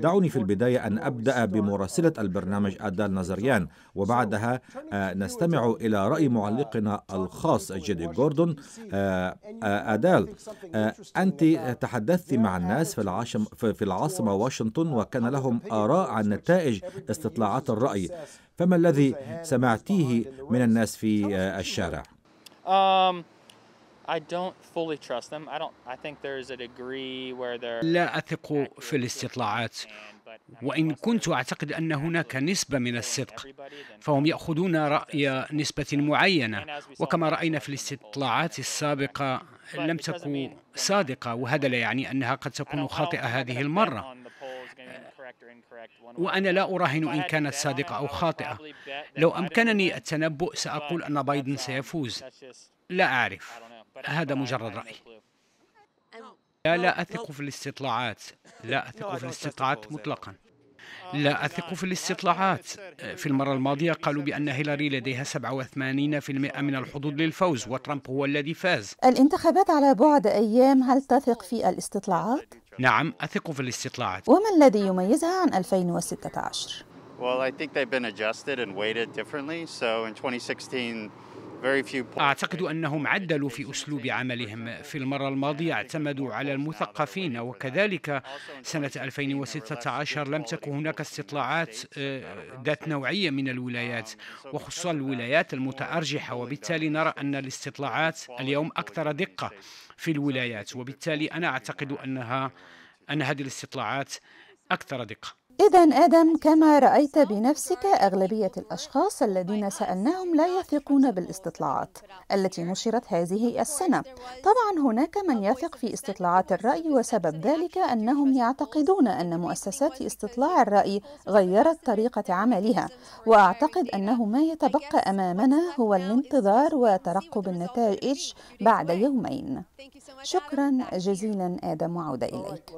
دعوني في البداية أن أبدأ بمراسلة البرنامج أدال نزريان وبعدها آه، نستمع إلى رأي معلقنا الخاص جيدي جوردون آه، آه، أدال أنت تحدثت مع الناس في العاصمة في العاصمة واشنطن وكان لهم آراء عن نتائج استطلاعات الرأي فما الذي سمعتيه من الناس في الشارع؟ I don't fully trust them. I don't. I think a degree where they're. لا أثق في الاستطلاعات وإن كنت أعتقد أن هناك نسبة من الصدق فهم يأخذون رأي نسبة معينة وكما رأينا في الاستطلاعات السابقة لم تكن صادقة وهذا لا يعني أنها قد تكون خاطئة هذه المرة آه، وأنا لا أراهن إن كانت صادقة أو خاطئة لو أمكنني التنبؤ سأقول أن بايدن um, سيفوز لا أعرف هذا مجرد رأي لا لا أثق في الاستطلاعات لا أثق في الاستطلاعات مطلقا لا أثق في الاستطلاعات في المرة الماضية قالوا بأن هيلاري لديها 87% من الحظوظ للفوز وترامب هو الذي فاز الانتخابات على بعد أيام هل تثق في الاستطلاعات؟ نعم أثق في الاستطلاعات وما الذي يميزها عن 2016؟ Well, I think they've been adjusted and weighted differently. So in 2016, أعتقد أنهم عدلوا في أسلوب عملهم في المرة الماضية اعتمدوا على المثقفين وكذلك سنة 2016 لم تكن هناك استطلاعات آه، ذات نوعية من الولايات وخصوصا الولايات المتأرجحة وبالتالي نرى أن الاستطلاعات اليوم أكثر دقة في الولايات وبالتالي أنا أعتقد أنها أن هذه الاستطلاعات أكثر دقة إذا آدم كما رأيت بنفسك أغلبية الأشخاص الذين سألناهم لا يثقون بالاستطلاعات التي نشرت هذه السنة. طبعا هناك من يثق في استطلاعات الرأي وسبب ذلك أنهم يعتقدون أن مؤسسات استطلاع الرأي غيرت طريقة عملها وأعتقد أنه ما يتبقى أمامنا هو الانتظار وترقب النتائج بعد يومين. شكرا جزيلا آدم وعودة إليك.